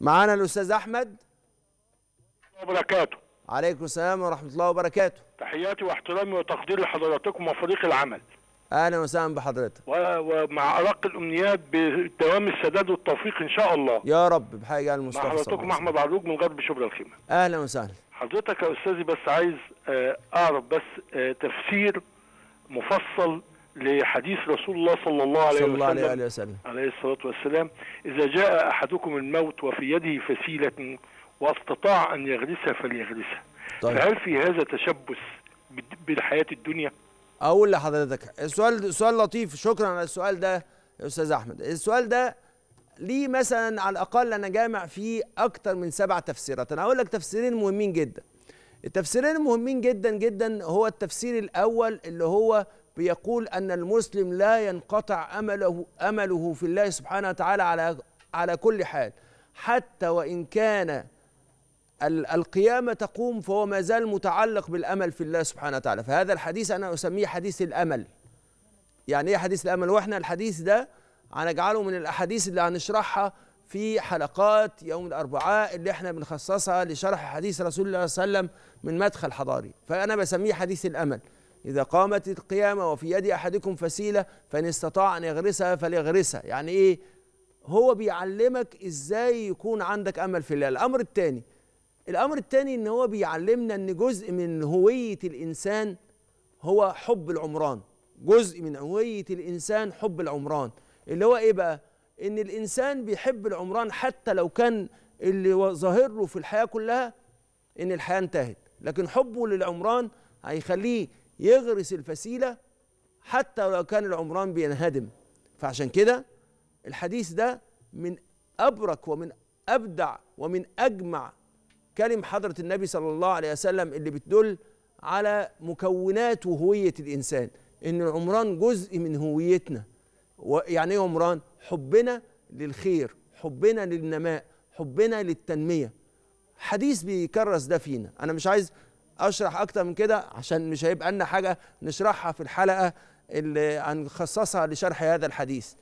معانا الاستاذ احمد وبركاته عليكم السلام ورحمه الله وبركاته تحياتي واحترامي وتقديري لحضراتكم وفريق العمل اهلا وسهلا بحضرتك ومع ارق الامنيات بدوام السداد والتوفيق ان شاء الله يا رب بحاجه على المستحسن حضراتكم احمد عروج من غرب شبرا الخيمه اهلا وسهلا حضرتك يا استاذي بس عايز آه، اعرف بس آه، تفسير مفصل لحديث رسول الله صلى الله عليه صلى وسلم, الله عليه, وسلم عليه الصلاة والسلام إذا جاء أحدكم الموت وفي يده فسيلة واستطاع أن يغرسها فليغرسها طيب. فهل في هذا تشبث بالحياة الدنيا؟ أقول لحضرتك السؤال سؤال لطيف شكرا على السؤال ده يا أستاذ أحمد السؤال ده ليه مثلا على الأقل أنا جامع فيه أكتر من سبع تفسيرات أنا هقول لك تفسيرين مهمين جدا التفسيرين المهمين جدا جدا هو التفسير الأول اللي هو بيقول أن المسلم لا ينقطع أمله أمله في الله سبحانه وتعالى على على كل حال حتى وإن كان القيامة تقوم فهو ما زال متعلق بالأمل في الله سبحانه وتعالى فهذا الحديث أنا أسميه حديث الأمل يعني إيه حديث الأمل وإحنا الحديث ده هنجعله من الأحاديث اللي هنشرحها في حلقات يوم الأربعاء اللي احنا بنخصصها لشرح حديث رسول الله صلى الله عليه وسلم من مدخل حضاري فأنا بسميه حديث الأمل إذا قامت القيامة وفي يد أحدكم فسيلة فإن استطاع أن يغرسها فليغرسها يعني إيه هو بيعلمك إزاي يكون عندك أمل في الله الأمر الثاني الأمر الثاني إن هو بيعلمنا إن جزء من هوية الإنسان هو حب العمران جزء من هوية الإنسان حب العمران اللي هو إيه بقى إن الإنسان بيحب العمران حتى لو كان اللي ظاهر له في الحياة كلها إن الحياة انتهت لكن حبه للعمران هيخليه يغرس الفسيلة حتى لو كان العمران بينهدم فعشان كده الحديث ده من أبرك ومن أبدع ومن أجمع كلم حضرة النبي صلى الله عليه وسلم اللي بتدل على مكونات وهوية الإنسان إن العمران جزء من هويتنا يعني إيه عمران؟ حبنا للخير حبنا للنماء حبنا للتنمية حديث بيكرس ده فينا أنا مش عايز اشرح اكتر من كده عشان مش هيبقى لنا حاجه نشرحها في الحلقه اللي هنخصصها لشرح هذا الحديث